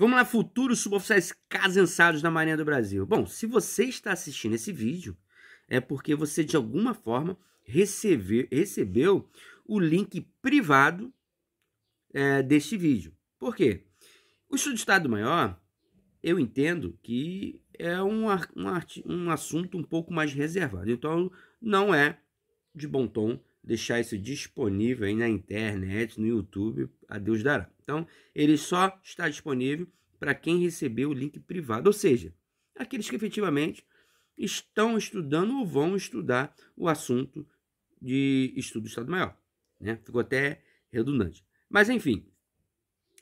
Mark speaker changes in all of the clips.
Speaker 1: Vamos lá, futuros suboficiais casançados da Marinha do Brasil. Bom, se você está assistindo esse vídeo, é porque você de alguma forma recebeu, recebeu o link privado é, deste vídeo. Por quê? O estudo de Estado-Maior, eu entendo que é um, um, um assunto um pouco mais reservado. Então, não é de bom tom deixar isso disponível aí na internet, no YouTube, a Deus dará. Então, ele só está disponível para quem recebeu o link privado, ou seja, aqueles que efetivamente estão estudando ou vão estudar o assunto de estudo do Estado Maior. Né? Ficou até redundante. Mas, enfim,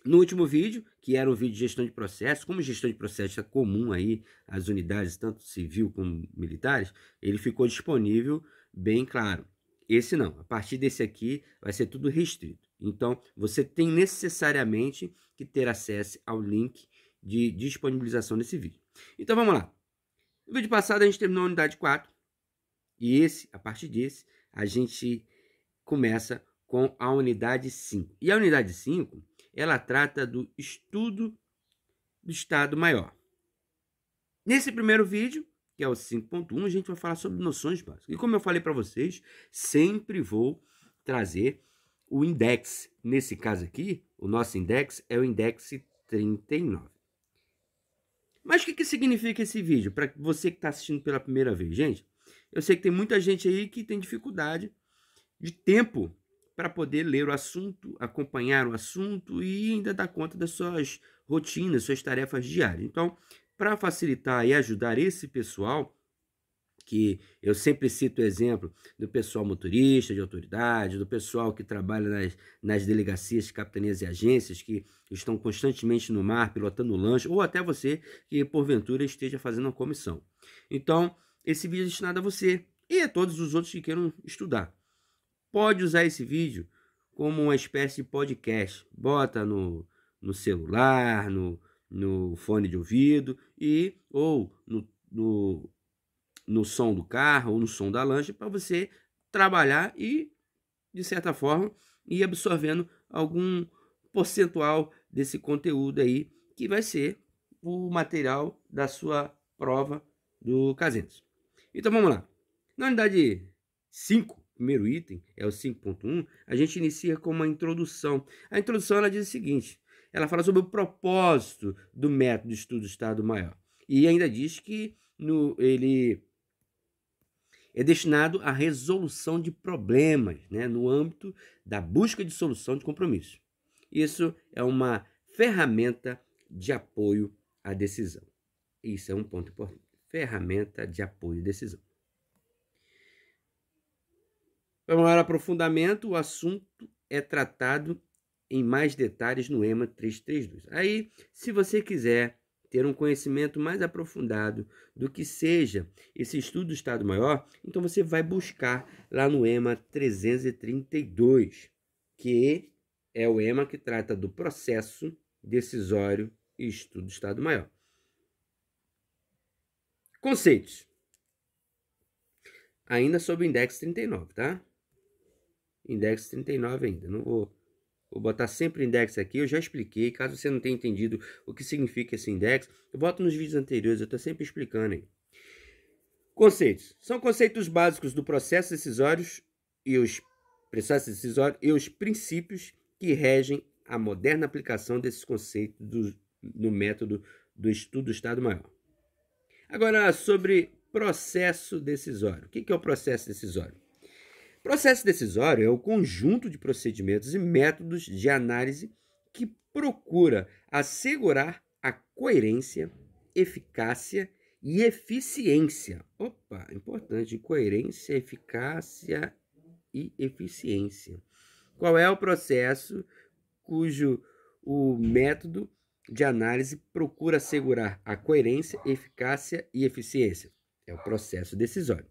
Speaker 1: no último vídeo, que era o vídeo de gestão de processo, como gestão de processo é comum aí as unidades, tanto civil como militares, ele ficou disponível bem claro. Esse não. A partir desse aqui vai ser tudo restrito. Então, você tem necessariamente que ter acesso ao link de disponibilização desse vídeo. Então, vamos lá. No vídeo passado, a gente terminou a unidade 4. E esse, a partir desse, a gente começa com a unidade 5. E a unidade 5, ela trata do estudo do Estado Maior. Nesse primeiro vídeo, que é o 5.1, a gente vai falar sobre noções básicas. E como eu falei para vocês, sempre vou trazer o index. Nesse caso aqui, o nosso index é o index 39. Mas o que, que significa esse vídeo? Para você que está assistindo pela primeira vez, gente, eu sei que tem muita gente aí que tem dificuldade de tempo para poder ler o assunto, acompanhar o assunto e ainda dar conta das suas rotinas, suas tarefas diárias. Então, para facilitar e ajudar esse pessoal, que eu sempre cito o exemplo do pessoal motorista de autoridade, do pessoal que trabalha nas, nas delegacias, capitanias e agências, que estão constantemente no mar, pilotando lanche, ou até você que porventura esteja fazendo uma comissão. Então, esse vídeo é destinado a você e a todos os outros que queiram estudar. Pode usar esse vídeo como uma espécie de podcast. Bota no, no celular, no, no fone de ouvido e ou no, no, no som do carro ou no som da lancha para você trabalhar e, de certa forma, ir absorvendo algum percentual desse conteúdo aí que vai ser o material da sua prova do Casentos. Então vamos lá. Na unidade 5, primeiro item, é o 5.1, a gente inicia com uma introdução. A introdução ela diz o seguinte: ela fala sobre o propósito do método de estudo-estado maior. E ainda diz que no, ele é destinado à resolução de problemas né, no âmbito da busca de solução de compromisso. Isso é uma ferramenta de apoio à decisão. Isso é um ponto importante. Ferramenta de apoio à decisão. Para maior aprofundamento, o assunto é tratado em mais detalhes no EMA 332. Aí, se você quiser ter um conhecimento mais aprofundado do que seja esse estudo do Estado Maior, então você vai buscar lá no EMA 332, que é o EMA que trata do processo decisório e estudo do Estado Maior. Conceitos. Ainda sobre o index 39, tá? Index 39 ainda, não vou Vou botar sempre index aqui, eu já expliquei, caso você não tenha entendido o que significa esse index, eu boto nos vídeos anteriores, eu estou sempre explicando aí. Conceitos. São conceitos básicos do processo decisório e os processos decisórios e os princípios que regem a moderna aplicação desses conceitos do, no método do estudo do Estado Maior. Agora, sobre processo decisório. O que é o processo decisório? Processo decisório é o conjunto de procedimentos e métodos de análise que procura assegurar a coerência, eficácia e eficiência. Opa, importante, coerência, eficácia e eficiência. Qual é o processo cujo o método de análise procura assegurar a coerência, eficácia e eficiência? É o processo decisório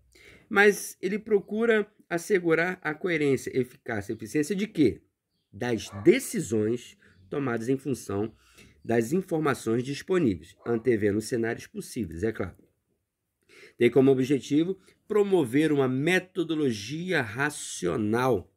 Speaker 1: mas ele procura assegurar a coerência, eficácia e eficiência de quê? Das decisões tomadas em função das informações disponíveis, antevendo cenários possíveis, é claro. Tem como objetivo promover uma metodologia racional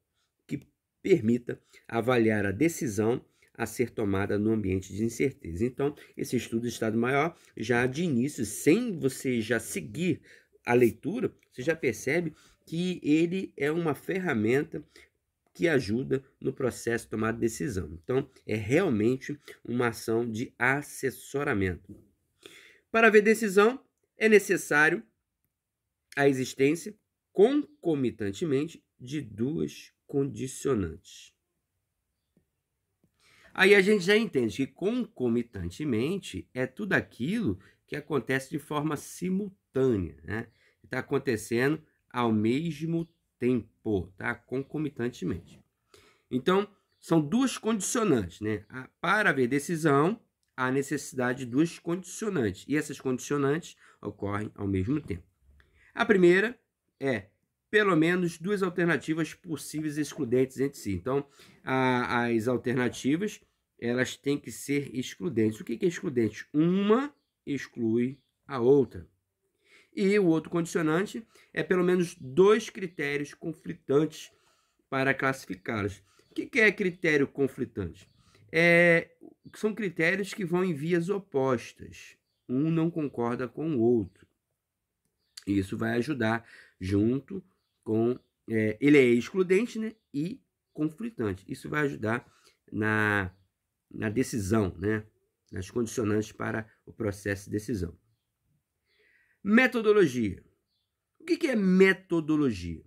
Speaker 1: que permita avaliar a decisão a ser tomada no ambiente de incerteza. Então, esse estudo de Estado Maior, já de início, sem você já seguir a leitura, você já percebe que ele é uma ferramenta que ajuda no processo de tomada de decisão. Então, é realmente uma ação de assessoramento. Para haver decisão, é necessário a existência concomitantemente de duas condicionantes. Aí a gente já entende que concomitantemente é tudo aquilo que acontece de forma simultânea simultânea, né? Está acontecendo ao mesmo tempo, tá? Concomitantemente. Então, são duas condicionantes, né? Para haver decisão, há necessidade de duas condicionantes, e essas condicionantes ocorrem ao mesmo tempo. A primeira é pelo menos duas alternativas possíveis excludentes entre si. Então, a, as alternativas elas têm que ser excludentes. O que é excludente? Uma exclui a outra. E o outro condicionante é pelo menos dois critérios conflitantes para classificá-los. O que é critério conflitante? É, são critérios que vão em vias opostas. Um não concorda com o outro. Isso vai ajudar junto com. É, ele é excludente né? e conflitante. Isso vai ajudar na, na decisão, né? nas condicionantes para o processo de decisão. Metodologia. O que é metodologia?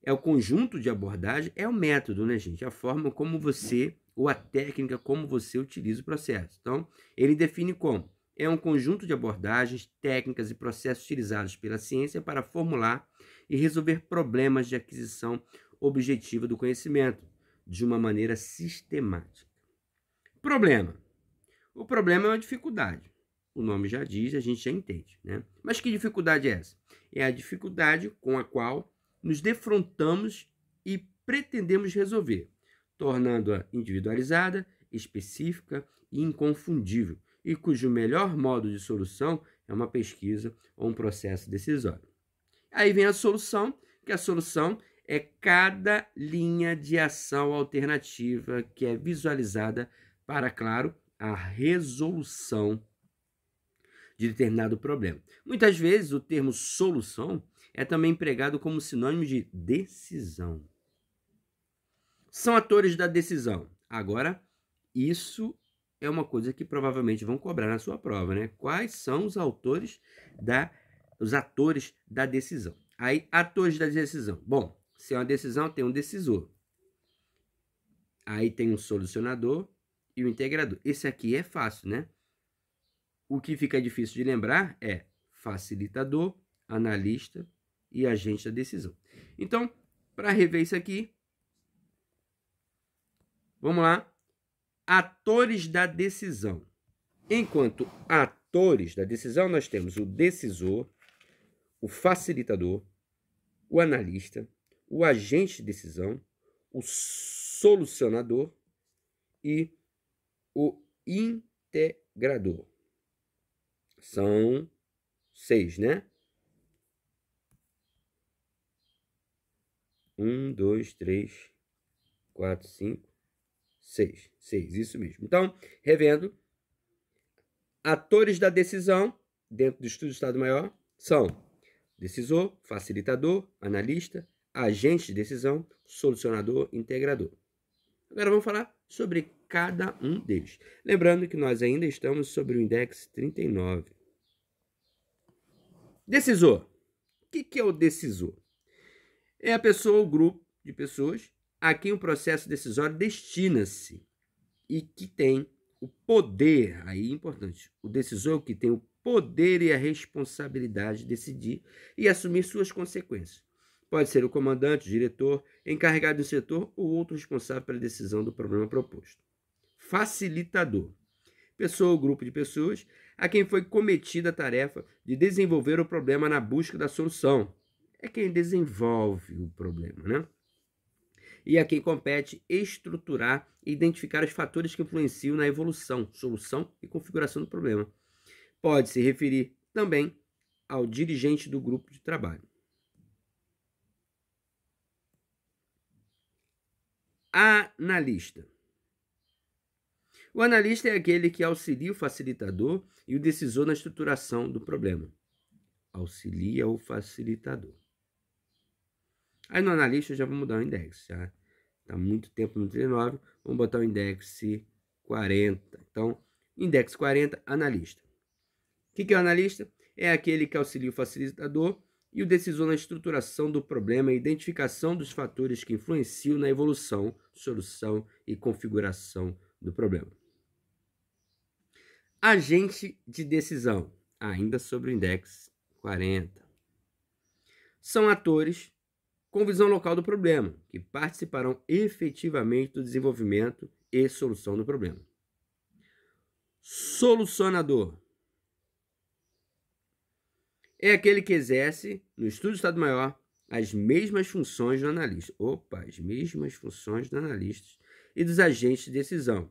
Speaker 1: É o conjunto de abordagem, é o método, né, gente? A forma como você, ou a técnica como você utiliza o processo. Então, ele define como: é um conjunto de abordagens, técnicas e processos utilizados pela ciência para formular e resolver problemas de aquisição objetiva do conhecimento de uma maneira sistemática. Problema: o problema é uma dificuldade o nome já diz, a gente já entende. Né? Mas que dificuldade é essa? É a dificuldade com a qual nos defrontamos e pretendemos resolver, tornando-a individualizada, específica e inconfundível, e cujo melhor modo de solução é uma pesquisa ou um processo decisório. Aí vem a solução, que a solução é cada linha de ação alternativa que é visualizada para, claro, a resolução de determinado problema. Muitas vezes o termo solução é também empregado como sinônimo de decisão. São atores da decisão. Agora, isso é uma coisa que provavelmente vão cobrar na sua prova, né? Quais são os autores da os atores da decisão? Aí, atores da decisão. Bom, se é uma decisão, tem um decisor. Aí tem um solucionador e o um integrador. Esse aqui é fácil, né? O que fica difícil de lembrar é facilitador, analista e agente da decisão. Então, para rever isso aqui, vamos lá. Atores da decisão. Enquanto atores da decisão, nós temos o decisor, o facilitador, o analista, o agente de decisão, o solucionador e o integrador. São seis, né? Um, dois, três, quatro, cinco, seis. Seis, isso mesmo. Então, revendo, atores da decisão dentro do estudo do Estado Maior são decisor, facilitador, analista, agente de decisão, solucionador, integrador. Agora vamos falar sobre cada um deles. Lembrando que nós ainda estamos sobre o index 39. Decisor. O que, que é o decisor? É a pessoa ou grupo de pessoas a quem o processo decisório destina-se e que tem o poder, aí é importante, o decisor que tem o poder e a responsabilidade de decidir e assumir suas consequências. Pode ser o comandante, o diretor, encarregado do setor ou outro responsável pela decisão do problema proposto facilitador, pessoa ou grupo de pessoas a quem foi cometida a tarefa de desenvolver o problema na busca da solução. É quem desenvolve o problema, né? E a é quem compete estruturar e identificar os fatores que influenciam na evolução, solução e configuração do problema. Pode se referir também ao dirigente do grupo de trabalho. Analista o analista é aquele que auxilia o facilitador e o decisor na estruturação do problema. Auxilia o facilitador. Aí no analista eu já vou mudar o index. Já está muito tempo no 39. Vamos botar o index 40. Então, index 40, analista. O que, que é o analista? É aquele que auxilia o facilitador e o decisor na estruturação do problema e identificação dos fatores que influenciam na evolução, solução e configuração do problema. Agente de decisão, ainda sobre o index 40. São atores com visão local do problema, que participarão efetivamente do desenvolvimento e solução do problema. Solucionador é aquele que exerce no estudo do Estado Maior as mesmas funções do analista. Opa, as mesmas funções do analista e dos agentes de decisão.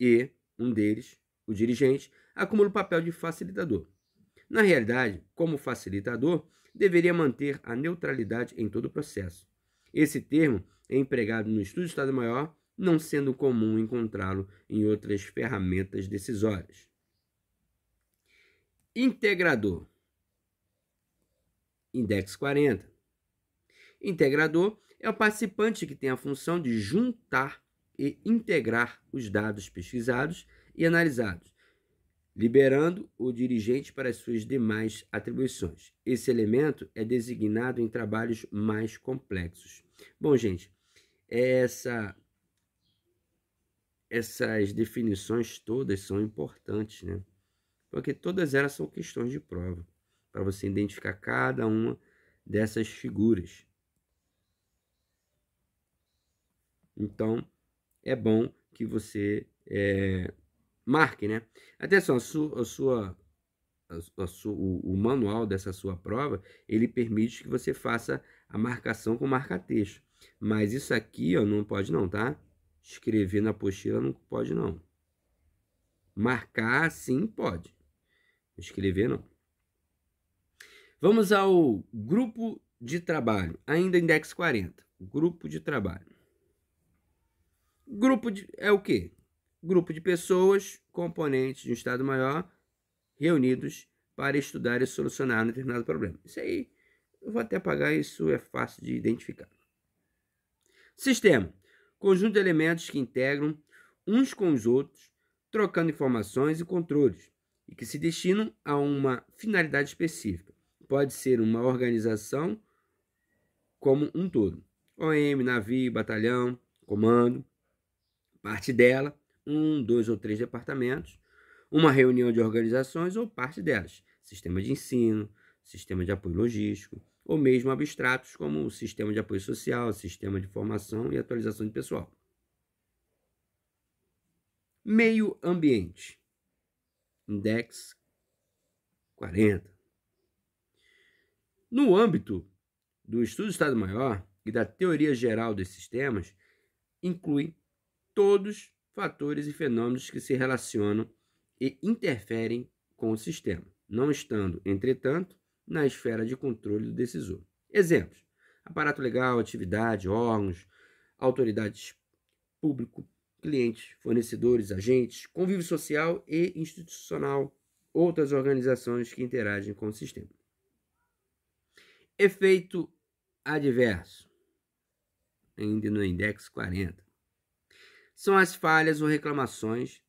Speaker 1: E um deles o dirigente, acumula o papel de facilitador. Na realidade, como facilitador, deveria manter a neutralidade em todo o processo. Esse termo é empregado no estudo do Estado-Maior, não sendo comum encontrá-lo em outras ferramentas decisórias. Integrador. Index 40. Integrador é o participante que tem a função de juntar e integrar os dados pesquisados e analisados, liberando o dirigente para as suas demais atribuições. Esse elemento é designado em trabalhos mais complexos. Bom, gente, essa, essas definições todas são importantes, né? Porque todas elas são questões de prova, para você identificar cada uma dessas figuras. Então, é bom que você é, marque, né? Atenção, a sua, a sua, a sua o, o, manual dessa sua prova, ele permite que você faça a marcação com marca-texto. Mas isso aqui, ó, não pode não, tá? Escrever na apostila não pode não. Marcar, sim, pode. Escrever, não. Vamos ao grupo de trabalho, ainda index 40. Grupo de trabalho. Grupo de, é o quê? grupo de pessoas, componentes de um Estado maior, reunidos para estudar e solucionar um determinado problema. Isso aí, eu vou até apagar, isso é fácil de identificar. Sistema: conjunto de elementos que integram uns com os outros, trocando informações e controles, e que se destinam a uma finalidade específica. Pode ser uma organização como um todo. OM, navio, batalhão, comando, parte dela um, dois ou três departamentos, uma reunião de organizações ou parte delas, sistema de ensino, sistema de apoio logístico, ou mesmo abstratos como o sistema de apoio social, sistema de formação e atualização de pessoal. Meio ambiente. Index 40. No âmbito do estudo do Estado-Maior e da teoria geral desses temas, inclui todos fatores e fenômenos que se relacionam e interferem com o sistema, não estando, entretanto, na esfera de controle do decisor. Exemplos: aparato legal, atividade, órgãos, autoridades público, clientes, fornecedores, agentes, convívio social e institucional, outras organizações que interagem com o sistema. Efeito adverso, ainda no index 40 são as falhas ou reclamações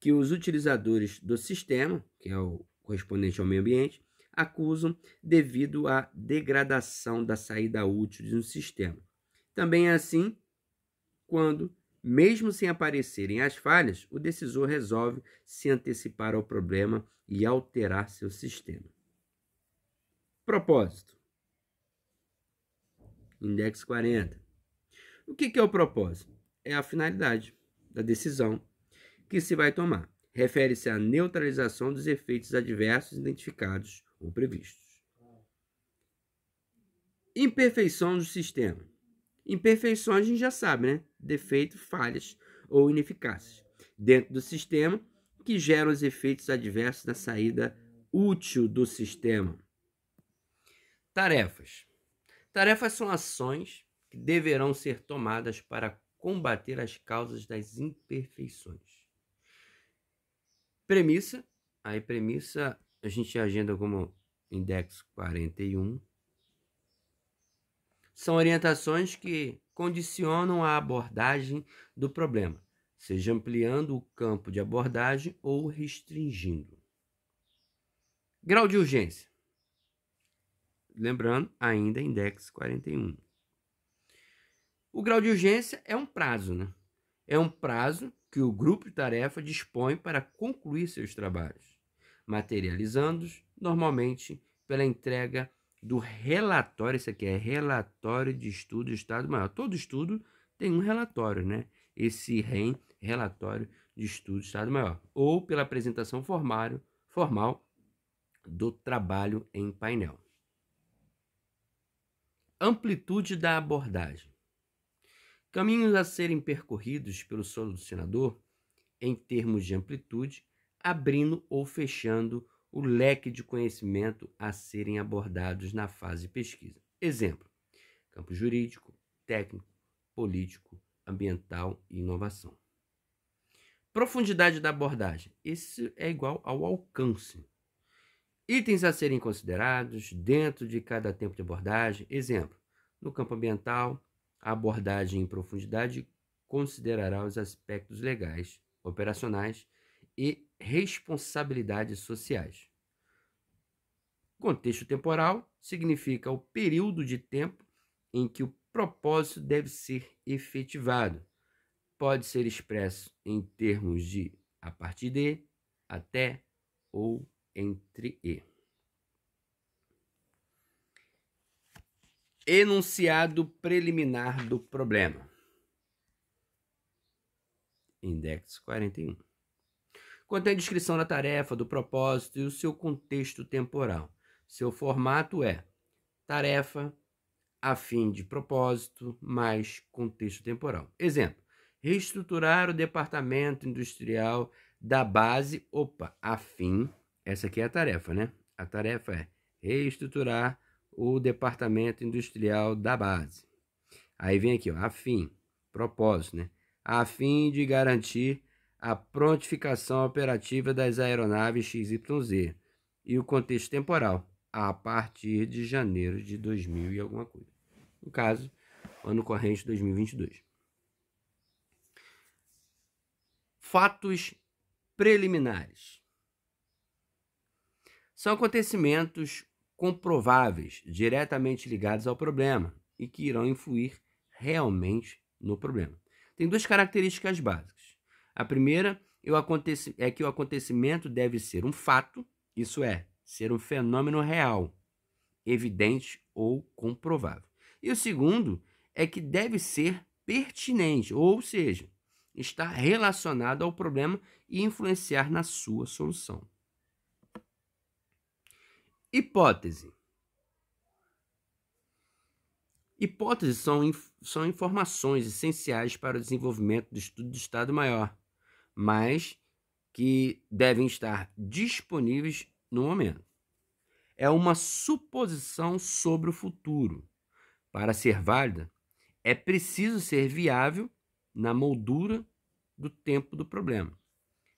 Speaker 1: que os utilizadores do sistema, que é o correspondente ao meio ambiente, acusam devido à degradação da saída útil de um sistema. Também é assim quando, mesmo sem aparecerem as falhas, o decisor resolve se antecipar ao problema e alterar seu sistema. Propósito. Index 40. O que é o propósito? é a finalidade da decisão que se vai tomar. Refere-se à neutralização dos efeitos adversos identificados ou previstos. Imperfeição do sistema. Imperfeições a gente já sabe, né? Defeito, falhas ou ineficácias dentro do sistema que geram os efeitos adversos na saída útil do sistema. Tarefas. Tarefas são ações que deverão ser tomadas para combater as causas das imperfeições. Premissa, aí premissa a gente agenda como index 41. São orientações que condicionam a abordagem do problema, seja ampliando o campo de abordagem ou restringindo. Grau de urgência. Lembrando, ainda index 41. O grau de urgência é um prazo, né? É um prazo que o grupo de tarefa dispõe para concluir seus trabalhos, materializando-os normalmente pela entrega do relatório. Isso aqui é relatório de estudo do Estado Maior. Todo estudo tem um relatório, né? Esse REM, relatório de estudo do Estado Maior, ou pela apresentação formal do trabalho em painel. Amplitude da abordagem. Caminhos a serem percorridos pelo solucionador em termos de amplitude, abrindo ou fechando o leque de conhecimento a serem abordados na fase pesquisa. Exemplo: campo jurídico, técnico, político, ambiental e inovação. Profundidade da abordagem. Isso é igual ao alcance. Itens a serem considerados dentro de cada tempo de abordagem. Exemplo: no campo ambiental, a abordagem em profundidade considerará os aspectos legais, operacionais e responsabilidades sociais. Contexto temporal significa o período de tempo em que o propósito deve ser efetivado. Pode ser expresso em termos de a partir de, até ou entre e. enunciado preliminar do problema. Index 41. Contém a descrição da tarefa, do propósito e o seu contexto temporal. Seu formato é tarefa a fim de propósito mais contexto temporal. Exemplo: reestruturar o departamento industrial da base, opa, a fim, essa aqui é a tarefa, né? A tarefa é reestruturar o departamento industrial da base. Aí vem aqui, ó, a fim, propósito, né? A fim de garantir a prontificação operativa das aeronaves XYZ e o contexto temporal a partir de janeiro de 2000 e alguma coisa. No caso, ano corrente 2022. Fatos preliminares. São acontecimentos comprováveis, diretamente ligados ao problema e que irão influir realmente no problema. Tem duas características básicas. A primeira é, é que o acontecimento deve ser um fato, isso é, ser um fenômeno real, evidente ou comprovável. E o segundo é que deve ser pertinente, ou seja, está relacionado ao problema e influenciar na sua solução. Hipótese. Hipóteses são, são informações essenciais para o desenvolvimento do estudo do Estado Maior, mas que devem estar disponíveis no momento. É uma suposição sobre o futuro. Para ser válida, é preciso ser viável na moldura do tempo do problema.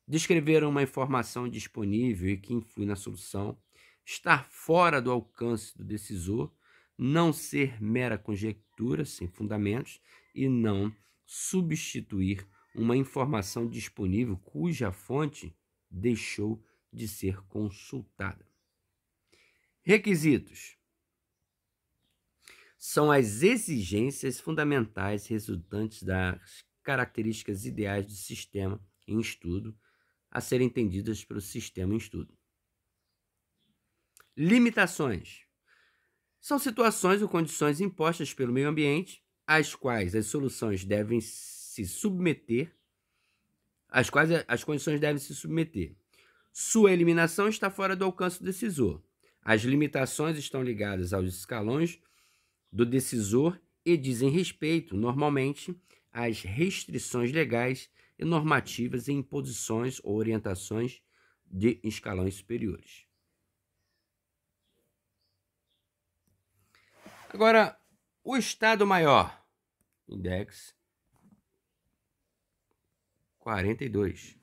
Speaker 1: Descrever uma informação disponível e que influi na solução estar fora do alcance do decisor, não ser mera conjectura sem fundamentos e não substituir uma informação disponível cuja fonte deixou de ser consultada. Requisitos são as exigências fundamentais resultantes das características ideais do sistema em estudo a serem entendidas pelo sistema em estudo. Limitações. São situações ou condições impostas pelo meio ambiente às quais as soluções devem se submeter, às quais as condições devem se submeter. Sua eliminação está fora do alcance do decisor. As limitações estão ligadas aos escalões do decisor e dizem respeito, normalmente, às restrições legais e normativas e imposições ou orientações de escalões superiores. Agora, o Estado Maior, index 42.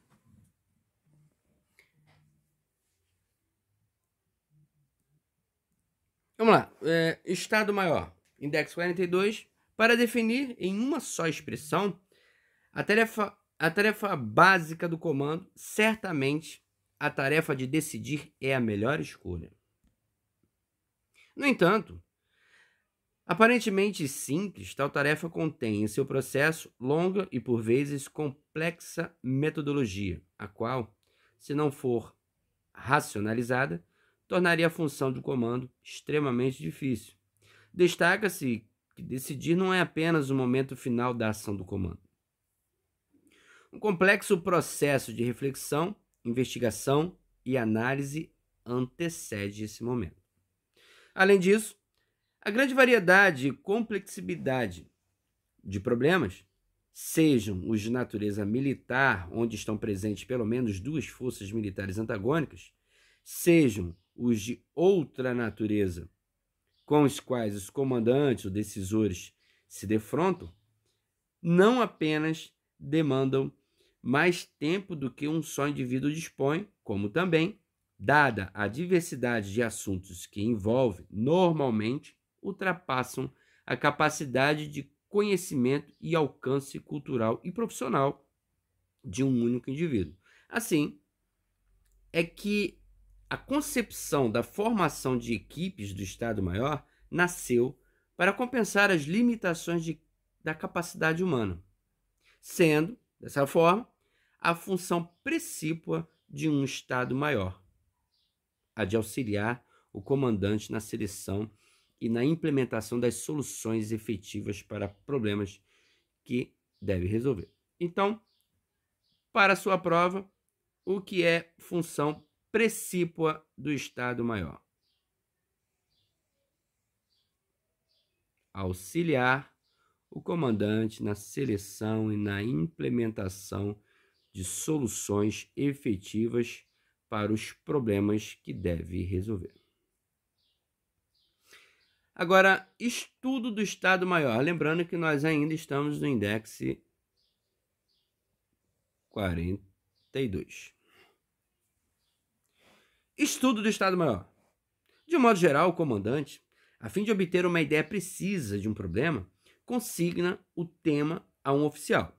Speaker 1: Vamos lá, é, Estado Maior, index 42. Para definir em uma só expressão a tarefa, a tarefa básica do comando, certamente a tarefa de decidir é a melhor escolha. No entanto, Aparentemente simples, tal tarefa contém em seu processo longa e por vezes complexa metodologia, a qual, se não for racionalizada, tornaria a função do comando extremamente difícil. Destaca-se que decidir não é apenas o momento final da ação do comando. Um complexo processo de reflexão, investigação e análise antecede esse momento. Além disso, a grande variedade e complexidade de problemas, sejam os de natureza militar, onde estão presentes pelo menos duas forças militares antagônicas, sejam os de outra natureza, com os quais os comandantes ou decisores se defrontam, não apenas demandam mais tempo do que um só indivíduo dispõe, como também, dada a diversidade de assuntos que envolve normalmente, ultrapassam a capacidade de conhecimento e alcance cultural e profissional de um único indivíduo. Assim, é que a concepção da formação de equipes do Estado-Maior nasceu para compensar as limitações de, da capacidade humana, sendo, dessa forma, a função precípua de um Estado-Maior, a de auxiliar o comandante na seleção e na implementação das soluções efetivas para problemas que deve resolver. Então, para sua prova, o que é função precípua do Estado Maior? Auxiliar o comandante na seleção e na implementação de soluções efetivas para os problemas que deve resolver. Agora, estudo do Estado Maior. Lembrando que nós ainda estamos no índice 42. Estudo do Estado Maior. De modo geral, o comandante, a fim de obter uma ideia precisa de um problema, consigna o tema a um oficial,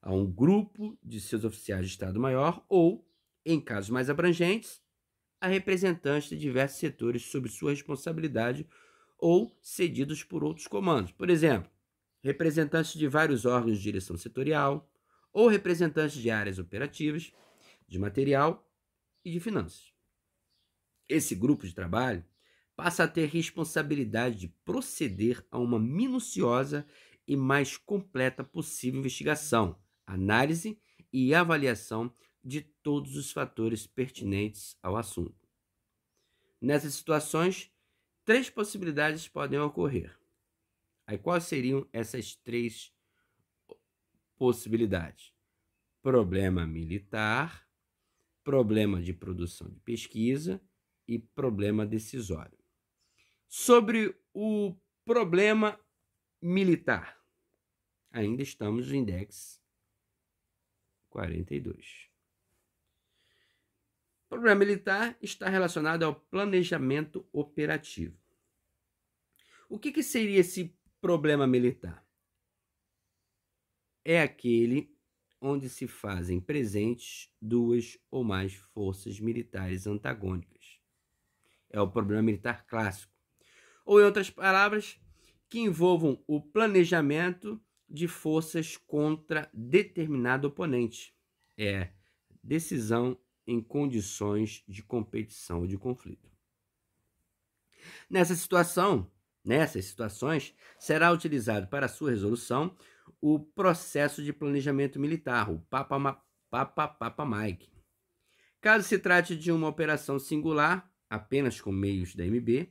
Speaker 1: a um grupo de seus oficiais de Estado Maior ou, em casos mais abrangentes, a representantes de diversos setores sob sua responsabilidade ou cedidos por outros comandos. Por exemplo, representantes de vários órgãos de direção setorial ou representantes de áreas operativas, de material e de finanças. Esse grupo de trabalho passa a ter responsabilidade de proceder a uma minuciosa e mais completa possível investigação, análise e avaliação de todos os fatores pertinentes ao assunto. Nessas situações, três possibilidades podem ocorrer. Aí quais seriam essas três possibilidades? Problema militar, problema de produção de pesquisa e problema decisório. Sobre o problema militar, ainda estamos no index 42. Programa militar está relacionado ao planejamento operativo. O que, que seria esse problema militar? É aquele onde se fazem presentes duas ou mais forças militares antagônicas. É o problema militar clássico. Ou, em outras palavras, que envolvam o planejamento de forças contra determinado oponente. É decisão em condições de competição ou de conflito. Nessa situação, nessas situações, será utilizado para sua resolução o processo de planejamento militar, o Papa, Papa, Papa Mike. Caso se trate de uma operação singular, apenas com meios da MB,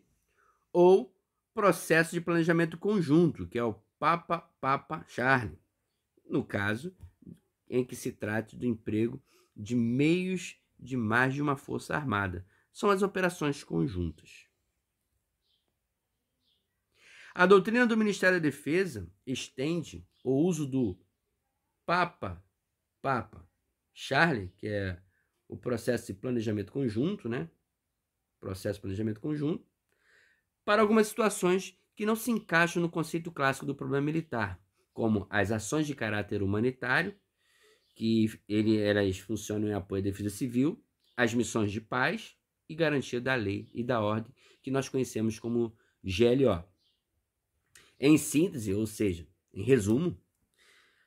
Speaker 1: ou processo de planejamento conjunto, que é o Papa Papa Charlie, no caso em que se trate do emprego de meios de mais de uma força armada. São as operações conjuntas. A doutrina do Ministério da Defesa estende o uso do Papa, Papa Charlie, que é o processo de planejamento conjunto, né? Processo de planejamento conjunto, para algumas situações que não se encaixam no conceito clássico do problema militar, como as ações de caráter humanitário que ele, elas funcionam em apoio à defesa civil, as missões de paz e garantia da lei e da ordem, que nós conhecemos como GLO. Em síntese, ou seja, em resumo,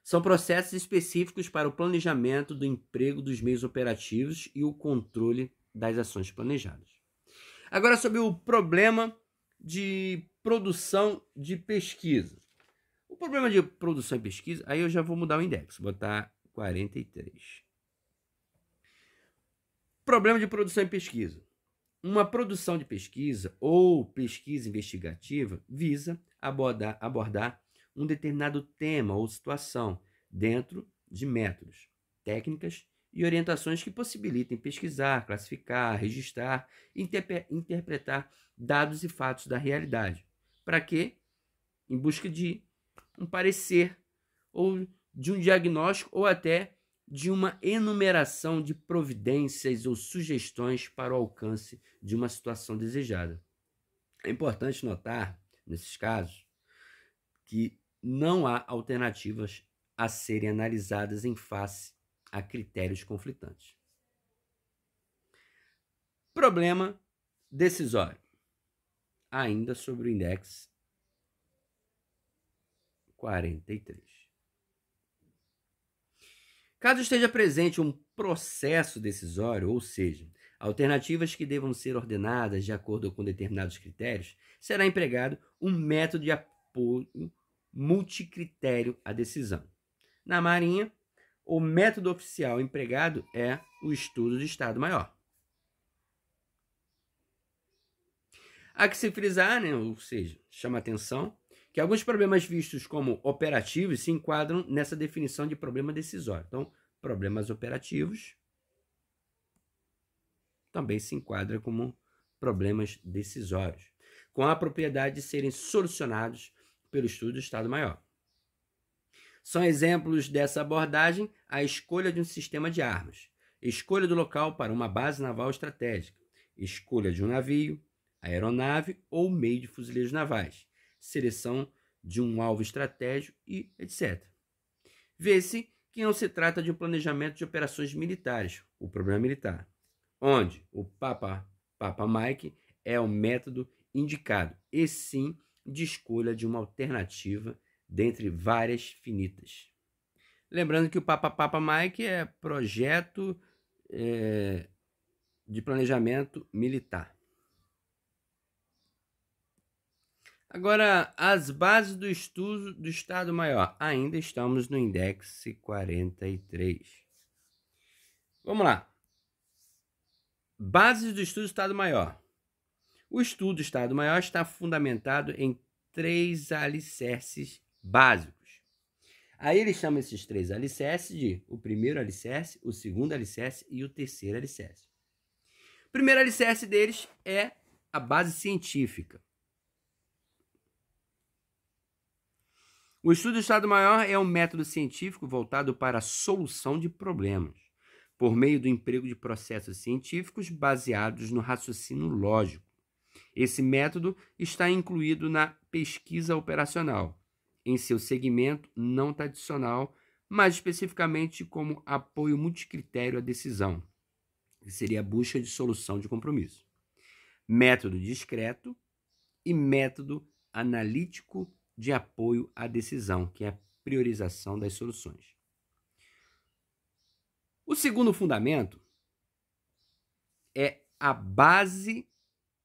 Speaker 1: são processos específicos para o planejamento do emprego dos meios operativos e o controle das ações planejadas. Agora, sobre o problema de produção de pesquisa. O problema de produção e pesquisa, aí eu já vou mudar o index, botar 43. Problema de produção e pesquisa. Uma produção de pesquisa ou pesquisa investigativa visa abordar, abordar um determinado tema ou situação dentro de métodos, técnicas e orientações que possibilitem pesquisar, classificar, registrar, interpre interpretar dados e fatos da realidade. Para quê? Em busca de um parecer ou de um diagnóstico ou até de uma enumeração de providências ou sugestões para o alcance de uma situação desejada. É importante notar, nesses casos, que não há alternativas a serem analisadas em face a critérios conflitantes. Problema decisório. Ainda sobre o index 43. Caso esteja presente um processo decisório, ou seja, alternativas que devam ser ordenadas de acordo com determinados critérios, será empregado um método de apoio multicritério à decisão. Na Marinha, o método oficial empregado é o estudo de Estado-Maior. Há que se frisar, né? ou seja, chama atenção, que alguns problemas vistos como operativos se enquadram nessa definição de problema decisório. Então, problemas operativos também se enquadram como problemas decisórios, com a propriedade de serem solucionados pelo estudo do Estado-Maior. São exemplos dessa abordagem a escolha de um sistema de armas, escolha do local para uma base naval estratégica, escolha de um navio, aeronave ou meio de fuzileiros navais, seleção de um alvo estratégico e etc. Vê-se que não se trata de um planejamento de operações militares, o problema é militar, onde o Papa, Papa Mike é o método indicado, e sim de escolha de uma alternativa dentre várias finitas. Lembrando que o Papa Papa Mike é projeto é, de planejamento militar. Agora, as bases do estudo do Estado Maior. Ainda estamos no index 43. Vamos lá. Bases do estudo do Estado Maior. O estudo do Estado Maior está fundamentado em três alicerces básicos. Aí ele chama esses três alicerces de o primeiro alicerce, o segundo alicerce e o terceiro alicerce. O primeiro alicerce deles é a base científica. O estudo do Estado Maior é um método científico voltado para a solução de problemas, por meio do emprego de processos científicos baseados no raciocínio lógico. Esse método está incluído na pesquisa operacional, em seu segmento não tradicional, mais especificamente como apoio multicritério à decisão, que seria a busca de solução de compromisso, método discreto e método analítico de apoio à decisão, que é a priorização das soluções. O segundo fundamento é a base,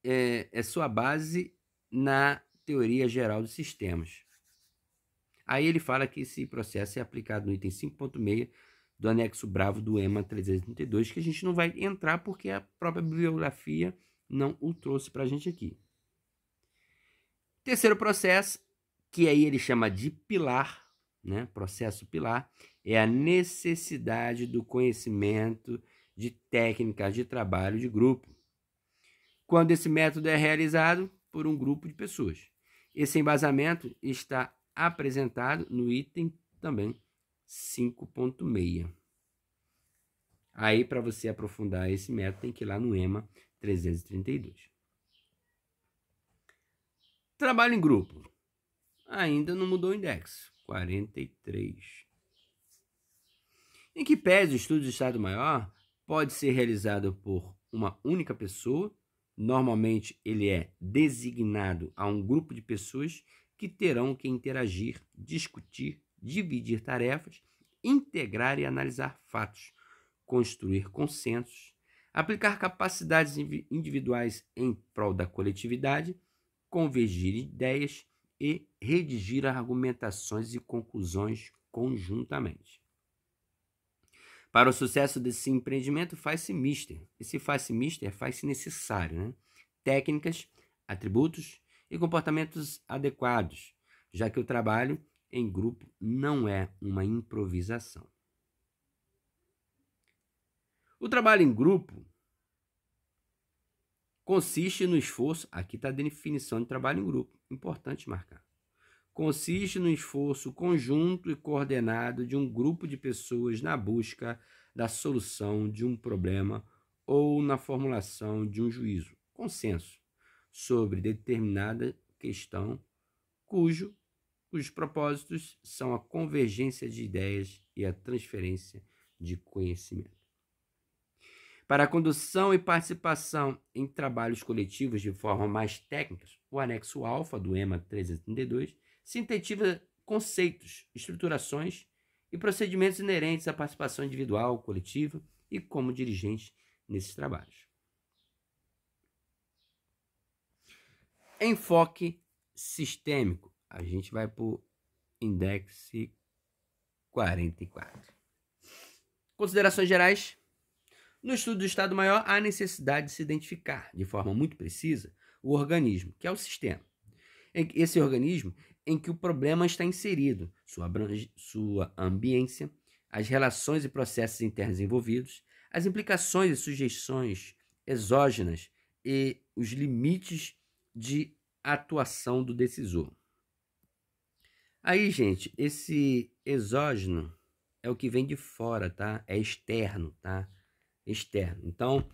Speaker 1: é, é sua base na teoria geral dos sistemas. Aí ele fala que esse processo é aplicado no item 5.6 do anexo bravo do EMA 332, que a gente não vai entrar porque a própria bibliografia não o trouxe para a gente aqui. Terceiro processo que aí ele chama de pilar, né? processo pilar, é a necessidade do conhecimento de técnicas de trabalho de grupo, quando esse método é realizado por um grupo de pessoas. Esse embasamento está apresentado no item também 5.6. Aí, para você aprofundar esse método, tem que ir lá no EMA 332. Trabalho em grupo ainda não mudou o index. 43. Em que pese o estudo de Estado maior pode ser realizado por uma única pessoa, normalmente ele é designado a um grupo de pessoas que terão que interagir, discutir, dividir tarefas, integrar e analisar fatos, construir consensos, aplicar capacidades individuais em prol da coletividade, convergir ideias e redigir argumentações e conclusões conjuntamente. Para o sucesso desse empreendimento, faz-se mister. Esse faz-se mister faz-se necessário, né? Técnicas, atributos e comportamentos adequados, já que o trabalho em grupo não é uma improvisação. O trabalho em grupo consiste no esforço, aqui está a definição de trabalho em grupo, importante marcar consiste no esforço conjunto e coordenado de um grupo de pessoas na busca da solução de um problema ou na formulação de um juízo, consenso, sobre determinada questão cujo cujos propósitos são a convergência de ideias e a transferência de conhecimento. Para a condução e participação em trabalhos coletivos de forma mais técnica, o anexo alfa do EMA 332 sintetiza conceitos, estruturações e procedimentos inerentes à participação individual, coletiva e como dirigente nesses trabalhos. Enfoque sistêmico. A gente vai para o index 44. Considerações gerais. No estudo do Estado Maior, há necessidade de se identificar, de forma muito precisa, o organismo, que é o sistema. Esse organismo em que o problema está inserido, sua, sua ambiência, as relações e processos internos envolvidos, as implicações e sugestões exógenas e os limites de atuação do decisor. Aí, gente, esse exógeno é o que vem de fora, tá? É externo, tá? Externo. Então,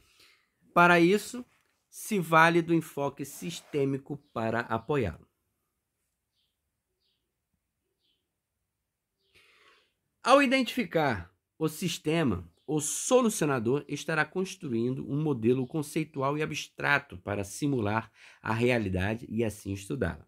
Speaker 1: para isso, se vale do enfoque sistêmico para apoiá-lo. Ao identificar o sistema, o solucionador estará construindo um modelo conceitual e abstrato para simular a realidade e assim estudá-la,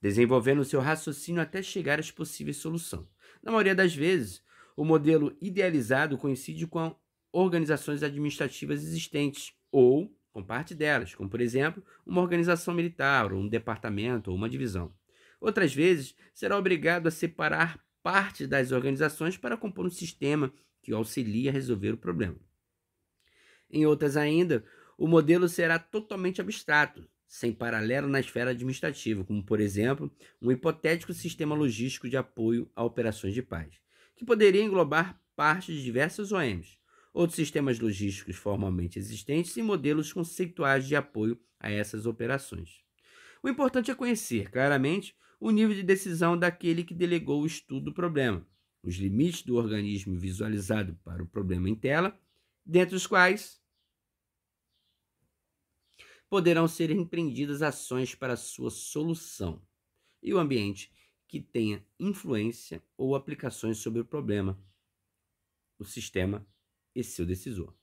Speaker 1: desenvolvendo seu raciocínio até chegar às possíveis soluções. Na maioria das vezes, o modelo idealizado coincide com organizações administrativas existentes ou com parte delas, como por exemplo, uma organização militar, ou um departamento ou uma divisão. Outras vezes, será obrigado a separar parte das organizações para compor um sistema que auxilie a resolver o problema. Em outras ainda, o modelo será totalmente abstrato, sem paralelo na esfera administrativa, como, por exemplo, um hipotético sistema logístico de apoio a operações de paz, que poderia englobar parte de diversas OMs, outros sistemas logísticos formalmente existentes e modelos conceituais de apoio a essas operações. O importante é conhecer claramente o nível de decisão daquele que delegou o estudo do problema, os limites do organismo visualizado para o problema em tela, dentre os quais poderão ser empreendidas ações para sua solução, e o ambiente que tenha influência ou aplicações sobre o problema, o sistema e seu decisor.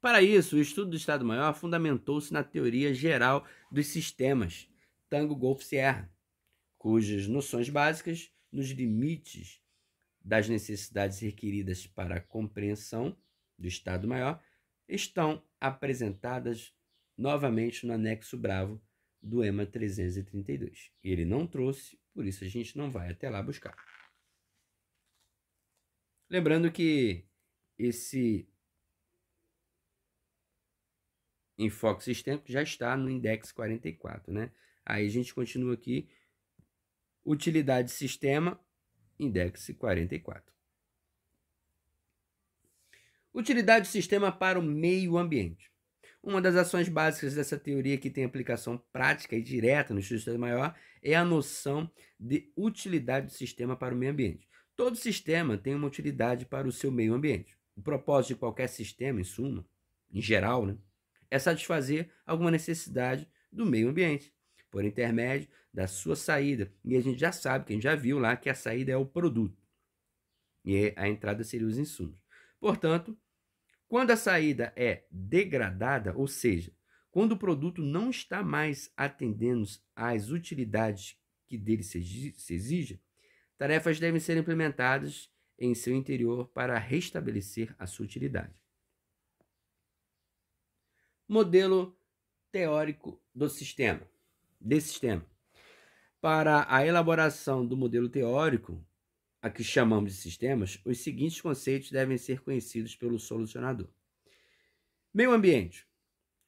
Speaker 1: Para isso, o estudo do Estado-Maior fundamentou-se na teoria geral dos sistemas Tango Golf Sierra, cujas noções básicas, nos limites das necessidades requeridas para a compreensão do Estado Maior, estão apresentadas novamente no anexo bravo do EMA 332. Ele não trouxe, por isso a gente não vai até lá buscar. Lembrando que esse enfoque sistêmico já está no index 44, né? Aí a gente continua aqui utilidade sistema, index 44. Utilidade do sistema para o meio ambiente. Uma das ações básicas dessa teoria que tem aplicação prática e direta no estudo Maior é a noção de utilidade do sistema para o meio ambiente. Todo sistema tem uma utilidade para o seu meio ambiente. O propósito de qualquer sistema, em suma, em geral, né, é satisfazer alguma necessidade do meio ambiente, por intermédio da sua saída. E a gente já sabe, quem já viu lá, que a saída é o produto. E é, a entrada seria os insumos. Portanto, quando a saída é degradada, ou seja, quando o produto não está mais atendendo às utilidades que dele se exige, tarefas devem ser implementadas em seu interior para restabelecer a sua utilidade. Modelo teórico do sistema, desse sistema. Para a elaboração do modelo teórico, a que chamamos de sistemas, os seguintes conceitos devem ser conhecidos pelo solucionador: meio ambiente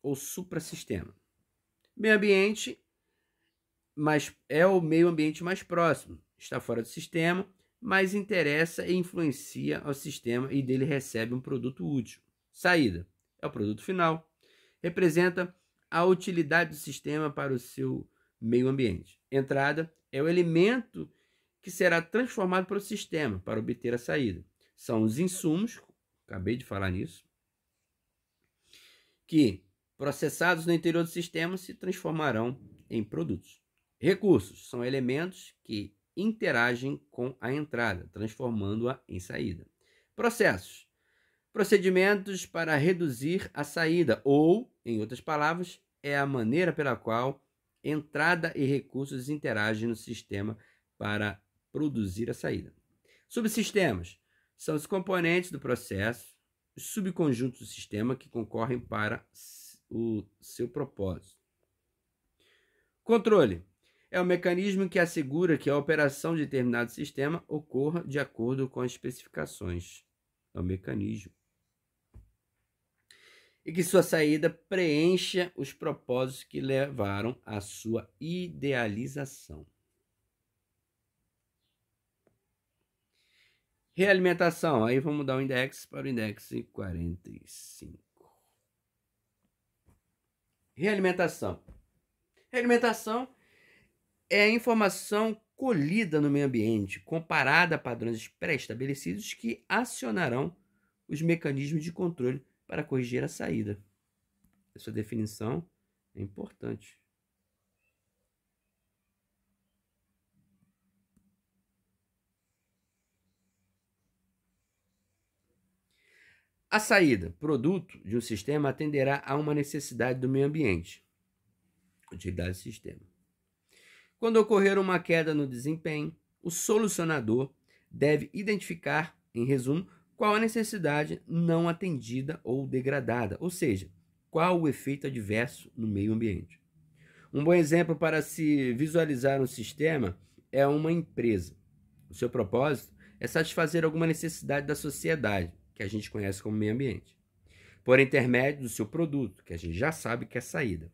Speaker 1: ou suprassistema. Meio ambiente mas é o meio ambiente mais próximo, está fora do sistema, mas interessa e influencia ao sistema e dele recebe um produto útil. Saída é o produto final, representa a utilidade do sistema para o seu meio ambiente. Entrada é o elemento que será transformado para o sistema para obter a saída. São os insumos, acabei de falar nisso, que processados no interior do sistema se transformarão em produtos. Recursos são elementos que interagem com a entrada, transformando-a em saída. Processos procedimentos para reduzir a saída, ou, em outras palavras, é a maneira pela qual Entrada e recursos interagem no sistema para produzir a saída. Subsistemas são os componentes do processo, os subconjuntos do sistema que concorrem para o seu propósito. Controle é o mecanismo que assegura que a operação de determinado sistema ocorra de acordo com as especificações. É o mecanismo e que sua saída preencha os propósitos que levaram à sua idealização. Realimentação, aí vamos dar o index para o index 45. Realimentação. Realimentação é a informação colhida no meio ambiente, comparada a padrões pré-estabelecidos que acionarão os mecanismos de controle para corrigir a saída. Essa definição é importante. A saída, produto de um sistema, atenderá a uma necessidade do meio ambiente, utilidade do sistema. Quando ocorrer uma queda no desempenho, o solucionador deve identificar, em resumo, qual a necessidade não atendida ou degradada? Ou seja, qual o efeito adverso no meio ambiente? Um bom exemplo para se visualizar um sistema é uma empresa. O seu propósito é satisfazer alguma necessidade da sociedade, que a gente conhece como meio ambiente, por intermédio do seu produto, que a gente já sabe que é saída.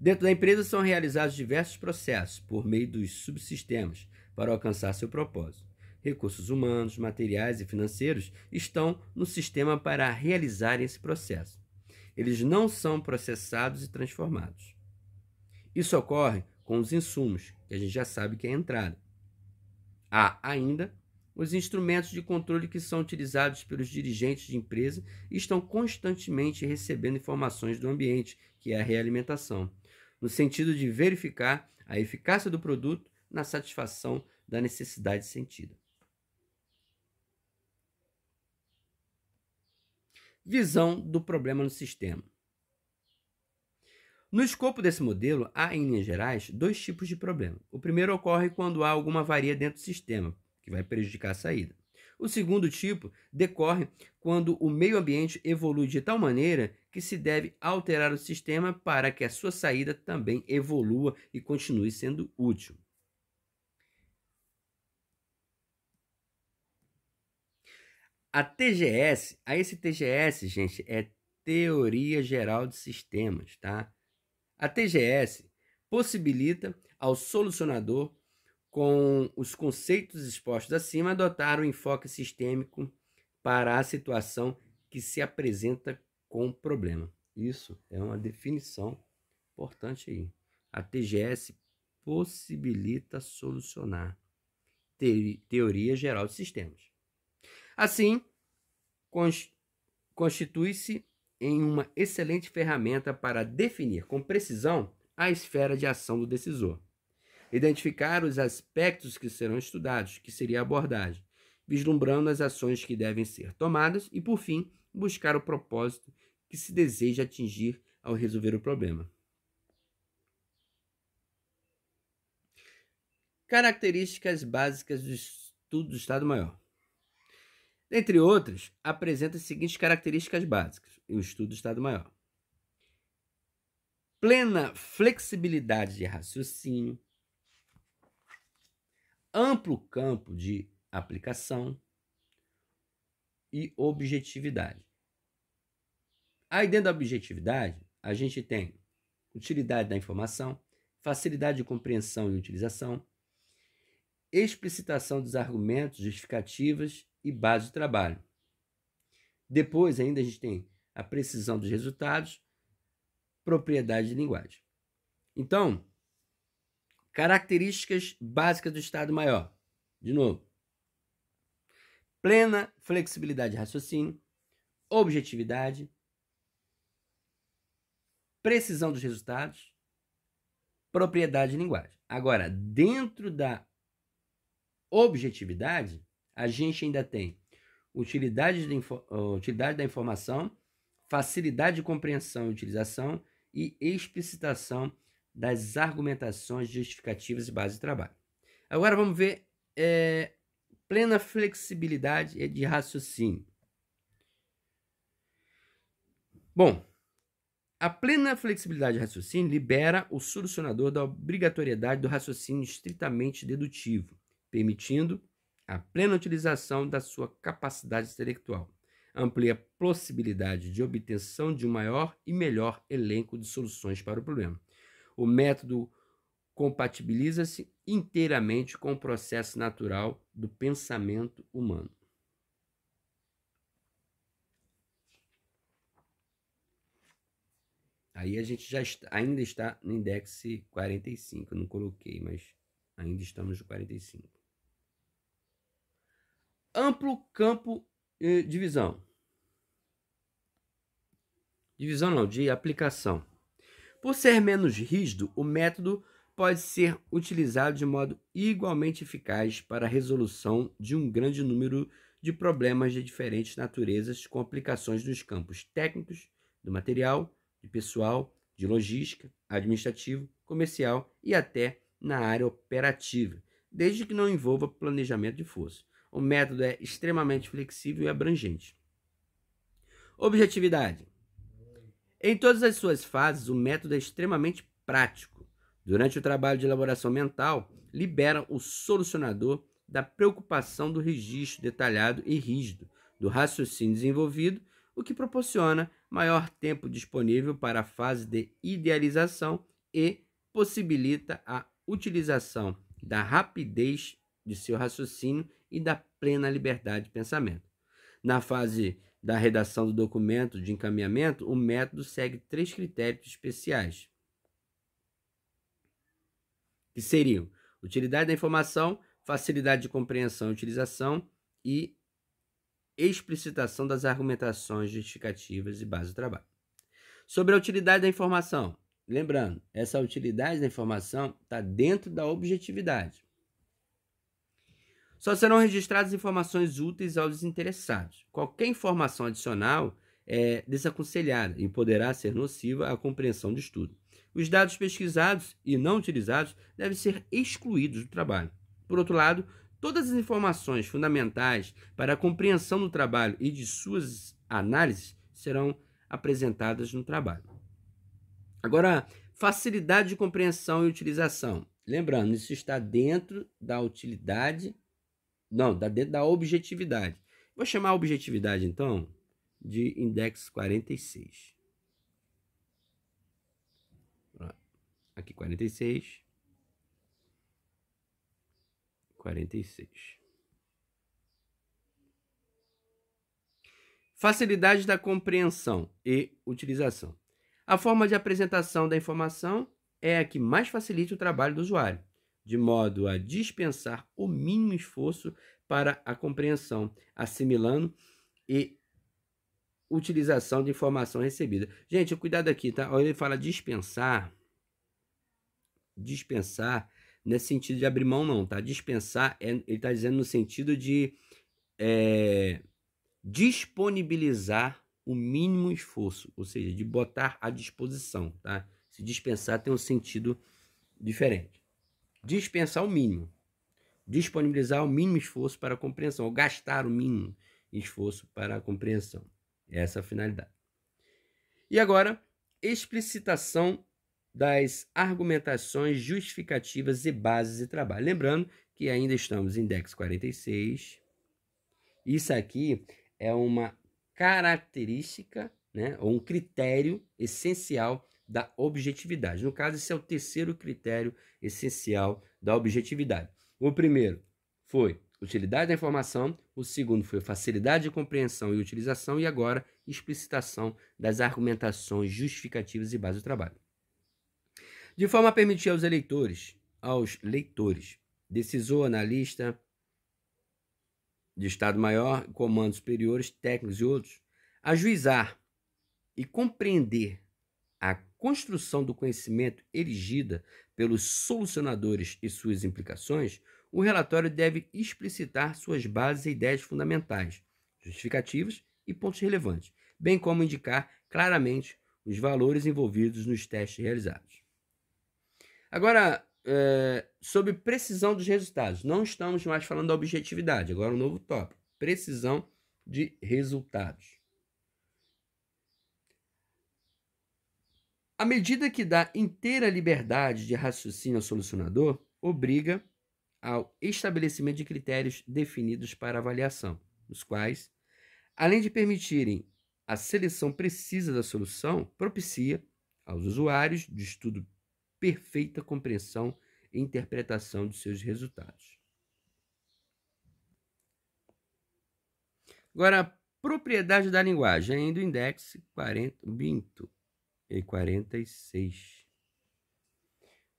Speaker 1: Dentro da empresa são realizados diversos processos por meio dos subsistemas para alcançar seu propósito recursos humanos, materiais e financeiros estão no sistema para realizar esse processo. Eles não são processados e transformados. Isso ocorre com os insumos, que a gente já sabe que é a entrada. Há ainda os instrumentos de controle que são utilizados pelos dirigentes de empresa e estão constantemente recebendo informações do ambiente, que é a realimentação, no sentido de verificar a eficácia do produto na satisfação da necessidade sentida. visão do problema no sistema. No escopo desse modelo, há, em linhas gerais, dois tipos de problema. O primeiro ocorre quando há alguma varia dentro do sistema, que vai prejudicar a saída. O segundo tipo decorre quando o meio ambiente evolui de tal maneira que se deve alterar o sistema para que a sua saída também evolua e continue sendo útil. A TGS, a esse TGS, gente, é Teoria Geral de Sistemas, tá? A TGS possibilita ao solucionador, com os conceitos expostos acima, adotar um enfoque sistêmico para a situação que se apresenta com o problema. Isso é uma definição importante aí. A TGS possibilita solucionar teoria geral de sistemas. Assim, constitui-se em uma excelente ferramenta para definir com precisão a esfera de ação do decisor, identificar os aspectos que serão estudados, que seria a abordagem, vislumbrando as ações que devem ser tomadas e, por fim, buscar o propósito que se deseja atingir ao resolver o problema. Características básicas do estudo do Estado-Maior. Dentre outros, apresenta as seguintes características básicas em um estudo do Estado Maior: plena flexibilidade de raciocínio, amplo campo de aplicação e objetividade. Aí dentro da objetividade, a gente tem utilidade da informação, facilidade de compreensão e utilização, explicitação dos argumentos, justificativas e base de trabalho. Depois, ainda a gente tem a precisão dos resultados, propriedade de linguagem. Então, características básicas do Estado maior. De novo. Plena flexibilidade de raciocínio, objetividade, precisão dos resultados, propriedade de linguagem. Agora, dentro da objetividade, a gente ainda tem utilidade, de, eh, utilidade da informação, facilidade de compreensão e utilização e explicitação das argumentações justificativas e base de trabalho. Agora vamos ver é, plena flexibilidade de raciocínio. Bom, a plena flexibilidade de raciocínio libera o solucionador da obrigatoriedade do raciocínio estritamente dedutivo, permitindo a plena utilização da sua capacidade intelectual. Amplia a possibilidade de obtenção de um maior e melhor elenco de soluções para o problema. O método compatibiliza-se inteiramente com o processo natural do pensamento humano. Aí a gente já está, ainda está no index 45, eu não coloquei, mas ainda estamos no 45 amplo campo eh, de visão. Divisão não, de aplicação. Por ser menos rígido, o método pode ser utilizado de modo igualmente eficaz para a resolução de um grande número de problemas de diferentes naturezas, com aplicações nos campos técnicos, do material, de pessoal, de logística, administrativo, comercial e até na área operativa, desde que não envolva planejamento de força. O método é extremamente flexível e abrangente. Objetividade. Em todas as suas fases, o método é extremamente prático. Durante o trabalho de elaboração mental, libera o solucionador da preocupação do registro detalhado e rígido do raciocínio desenvolvido, o que proporciona maior tempo disponível para a fase de idealização e possibilita a utilização da rapidez de seu raciocínio e da plena liberdade de pensamento. Na fase da redação do documento de encaminhamento, o método segue três critérios especiais, que seriam utilidade da informação, facilidade de compreensão e utilização e explicitação das argumentações justificativas e base do trabalho. Sobre a utilidade da informação, lembrando, essa utilidade da informação está dentro da objetividade. Só serão registradas informações úteis aos interessados. Qualquer informação adicional é desaconselhada e poderá ser nociva à compreensão do estudo. Os dados pesquisados e não utilizados devem ser excluídos do trabalho. Por outro lado, todas as informações fundamentais para a compreensão do trabalho e de suas análises serão apresentadas no trabalho. Agora, facilidade de compreensão e utilização. Lembrando, isso está dentro da utilidade não, está dentro da objetividade. Vou chamar a objetividade, então, de index 46. Aqui 46. 46. Facilidade da compreensão e utilização. A forma de apresentação da informação é a que mais facilita o trabalho do usuário de modo a dispensar o mínimo esforço para a compreensão, assimilando e utilização de informação recebida. Gente, cuidado aqui, tá? Ele fala dispensar, dispensar nesse é sentido de abrir mão não, tá? Dispensar, é, ele está dizendo no sentido de é, disponibilizar o mínimo esforço, ou seja, de botar à disposição, tá? Se dispensar tem um sentido diferente dispensar o mínimo, disponibilizar o mínimo esforço para a compreensão, ou gastar o mínimo esforço para a compreensão. Essa é a finalidade. E agora, explicitação das argumentações justificativas e bases de trabalho. Lembrando que ainda estamos em DEX 46. Isso aqui é uma característica, né, ou um critério essencial da objetividade. No caso, esse é o terceiro critério essencial da objetividade. O primeiro foi utilidade da informação, o segundo foi facilidade de compreensão e utilização, e agora explicitação das argumentações justificativas e base do trabalho. De forma a permitir aos eleitores, aos leitores, decisor, analista de Estado-Maior, comandos superiores, técnicos e outros, ajuizar e compreender a construção do conhecimento erigida pelos solucionadores e suas implicações, o relatório deve explicitar suas bases e ideias fundamentais, justificativas e pontos relevantes, bem como indicar claramente os valores envolvidos nos testes realizados. Agora, é, sobre precisão dos resultados, não estamos mais falando da objetividade, agora é um novo tópico: precisão de resultados. À medida que dá inteira liberdade de raciocínio ao solucionador, obriga ao estabelecimento de critérios definidos para avaliação, os quais, além de permitirem a seleção precisa da solução, propicia aos usuários de estudo perfeita compreensão e interpretação de seus resultados. Agora, a propriedade da linguagem, ainda o index 40, 20 e 46.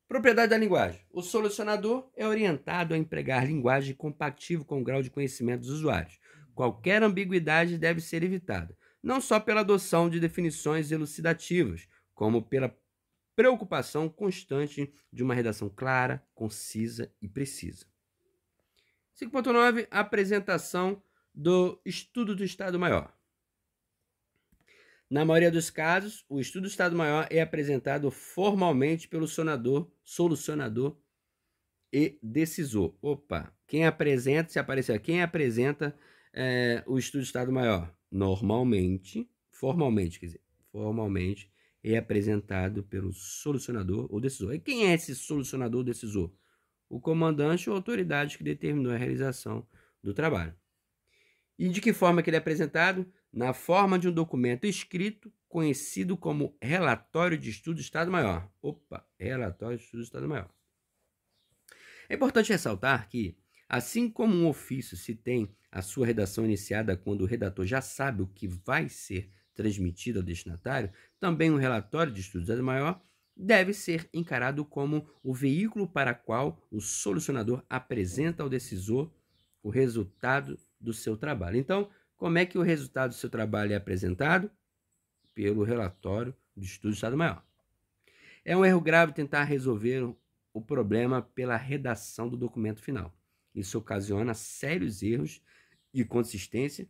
Speaker 1: Propriedade da linguagem. O solucionador é orientado a empregar linguagem compatível com o grau de conhecimento dos usuários. Qualquer ambiguidade deve ser evitada, não só pela adoção de definições elucidativas, como pela preocupação constante de uma redação clara, concisa e precisa. 5.9 Apresentação do Estudo do Estado Maior. Na maioria dos casos, o estudo do Estado Maior é apresentado formalmente pelo sonador, solucionador e decisor. Opa! Quem apresenta, se aparecer, quem apresenta é, o estudo do Estado Maior? Normalmente, formalmente, quer dizer, formalmente é apresentado pelo solucionador ou decisor. E quem é esse solucionador ou decisor? O comandante ou autoridade que determinou a realização do trabalho. E de que forma que ele é apresentado? na forma de um documento escrito conhecido como relatório de estudo Estado-Maior. Opa, relatório de estudo Estado-Maior. É importante ressaltar que, assim como um ofício se tem a sua redação iniciada quando o redator já sabe o que vai ser transmitido ao destinatário, também um relatório de estudo Estado-Maior deve ser encarado como o veículo para qual o solucionador apresenta ao decisor o resultado do seu trabalho. Então, como é que o resultado do seu trabalho é apresentado? Pelo relatório do Estudo do Estado-Maior. É um erro grave tentar resolver o problema pela redação do documento final. Isso ocasiona sérios erros de consistência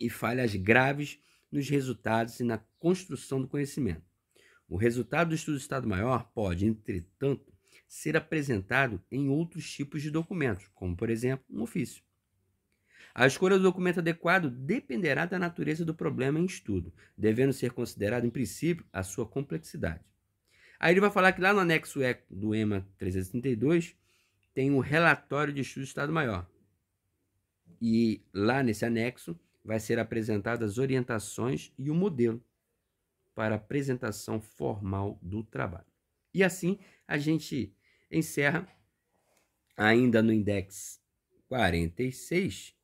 Speaker 1: e falhas graves nos resultados e na construção do conhecimento. O resultado do estudo do Estado Maior pode, entretanto, ser apresentado em outros tipos de documentos, como, por exemplo, um ofício. A escolha do documento adequado dependerá da natureza do problema em estudo, devendo ser considerado, em princípio, a sua complexidade. Aí ele vai falar que lá no anexo E do EMA 332 tem um relatório de estudo do Estado-Maior. E lá nesse anexo vai ser apresentadas as orientações e o modelo para apresentação formal do trabalho. E assim a gente encerra ainda no index 46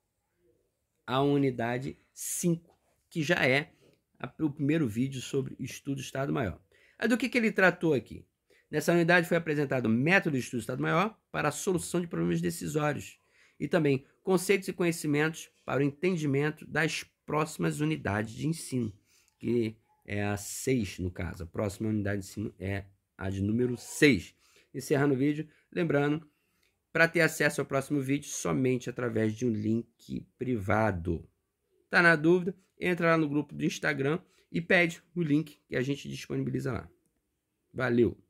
Speaker 1: à unidade 5, que já é a, o primeiro vídeo sobre estudo Estado Maior. Aí do que, que ele tratou aqui? Nessa unidade foi apresentado o método de estudo Estado Maior para a solução de problemas decisórios e também conceitos e conhecimentos para o entendimento das próximas unidades de ensino, que é a 6, no caso. A próxima unidade de ensino é a de número 6. Encerrando o vídeo, lembrando para ter acesso ao próximo vídeo somente através de um link privado. Tá na dúvida? Entra lá no grupo do Instagram e pede o link que a gente disponibiliza lá. Valeu!